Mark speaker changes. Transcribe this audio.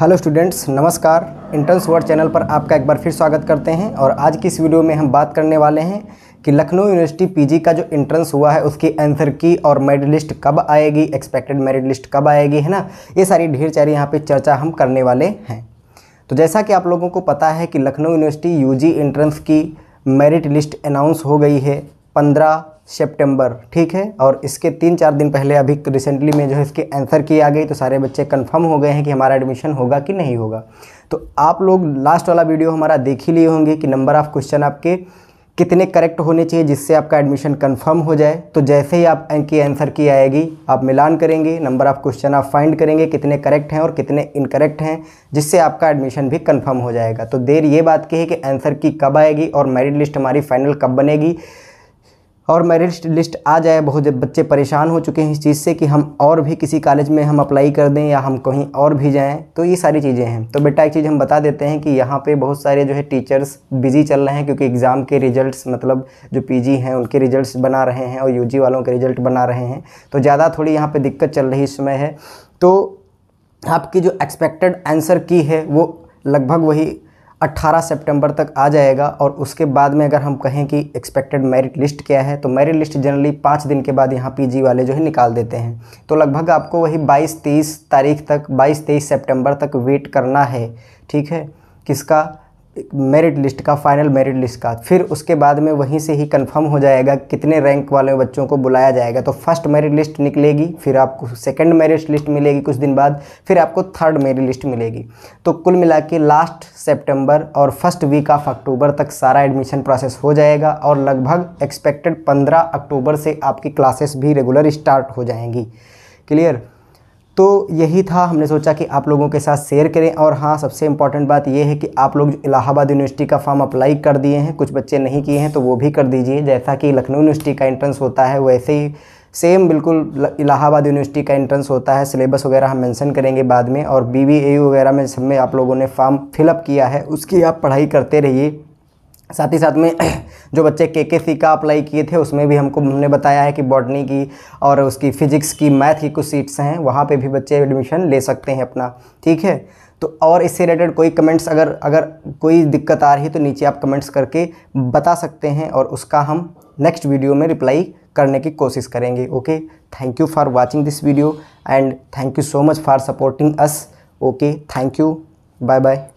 Speaker 1: hello students नमस्कार interns world channel पर आपका एक बार फिर स्वागत करते हैं और आज की इस वीडियो में हम बात करने वाले हैं कि लखनऊ यूनिवर्सिटी पीजी का जो इंट्रेंस हुआ है उसकी आंसर की और मेरिट लिस्ट कब आएगी एक्सपेक्टेड मेरिट लिस्ट कब आएगी है ना ये सारी ढेर सारी यहाँ पर चर्चा हम करने वाले हैं तो जैसा कि आप लोगों को पता है कि लखनऊ यूनिवर्सिटी यू इंट्रेंस की मेरिट लिस्ट अनाउंस हो गई है पंद्रह सितंबर ठीक है और इसके तीन चार दिन पहले अभी रिसेंटली में जो है इसके आंसर की आ गई तो सारे बच्चे कंफर्म हो गए हैं कि हमारा एडमिशन होगा कि नहीं होगा तो आप लोग लास्ट वाला वीडियो हमारा देख ही लिए होंगे कि नंबर ऑफ़ क्वेश्चन आपके कितने करेक्ट होने चाहिए जिससे आपका एडमिशन कंफर्म हो जाए तो जैसे ही आप की आंसर की आएगी आप मिलान करेंगे नंबर ऑफ़ क्वेश्चन आप फाइंड करेंगे कितने करेक्ट हैं और कितने इनकरेक्ट हैं जिससे आपका एडमिशन भी कंफर्म हो जाएगा तो देर ये बात की है कि आंसर की कब आएगी और मेरिट लिस्ट हमारी फाइनल कब बनेगी और मेरिट लिस्ट आ जाए बहुत बच्चे परेशान हो चुके हैं इस चीज़ से कि हम और भी किसी कॉलेज में हम अप्लाई कर दें या हम कहीं और भी जाएं तो ये सारी चीज़ें हैं तो बेटा एक चीज़ हम बता देते हैं कि यहाँ पे बहुत सारे जो है टीचर्स बिजी चल रहे हैं क्योंकि एग्ज़ाम के रिजल्ट्स मतलब जो पी हैं उनके रिजल्ट बना रहे हैं और यू वालों के रिजल्ट बना रहे हैं तो ज़्यादा थोड़ी यहाँ पर दिक्कत चल रही इस समय है तो आपकी जो एक्सपेक्टेड आंसर की है वो लगभग वही 18 सितंबर तक आ जाएगा और उसके बाद में अगर हम कहें कि एक्सपेक्टेड मेरिट लिस्ट क्या है तो मेरिट लिस्ट जनरली पाँच दिन के बाद यहाँ पीजी वाले जो है निकाल देते हैं तो लगभग आपको वही 22 तेईस तारीख तक 22 तेईस सितंबर तक वेट करना है ठीक है किसका मेरिट लिस्ट का फाइनल मेरिट लिस्ट का फिर उसके बाद में वहीं से ही कंफर्म हो जाएगा कितने रैंक वाले बच्चों को बुलाया जाएगा तो फर्स्ट मेरिट लिस्ट निकलेगी फिर आपको सेकंड मेरिट लिस्ट मिलेगी कुछ दिन बाद फिर आपको थर्ड मेरिट लिस्ट मिलेगी तो कुल मिला के लास्ट सेप्टेम्बर और फर्स्ट वीक ऑफ अक्टूबर तक सारा एडमिशन प्रोसेस हो जाएगा और लगभग एक्सपेक्टेड पंद्रह अक्टूबर से आपकी क्लासेस भी रेगुलर स्टार्ट हो जाएंगी क्लियर तो यही था हमने सोचा कि आप लोगों के साथ शेयर करें और हाँ सबसे इम्पॉर्टेंट बात यह है कि आप लोग इलाहाबाद यूनिवर्सिटी का फॉर्म अप्लाई कर दिए हैं कुछ बच्चे नहीं किए हैं तो वो भी कर दीजिए जैसा कि लखनऊ यूनिवर्सिटी का एंट्रेंस होता है वैसे ही सेम बिल्कुल इलाहाबाद यूनिवर्सिटी का एंट्रेंस होता है सिलेबस वगैरह हम मेंशन करेंगे बाद में और बी वगैरह में सब में आप लोगों ने फॉर्म फिलअप किया है उसकी आप पढ़ाई करते रहिए साथ ही साथ में जो बच्चे के के सी का अप्लाई किए थे उसमें भी हमको हमने बताया है कि बॉटनी की और उसकी फ़िज़िक्स की मैथ की कुछ सीट्स हैं वहाँ पे भी बच्चे एडमिशन ले सकते हैं अपना ठीक है तो और इससे रिलेटेड कोई कमेंट्स अगर अगर कोई दिक्कत आ रही है तो नीचे आप कमेंट्स करके बता सकते हैं और उसका हम नेक्स्ट वीडियो में रिप्लाई करने की कोशिश करेंगे okay thank you for watching this video and thank you so much for supporting us okay thank you bye bye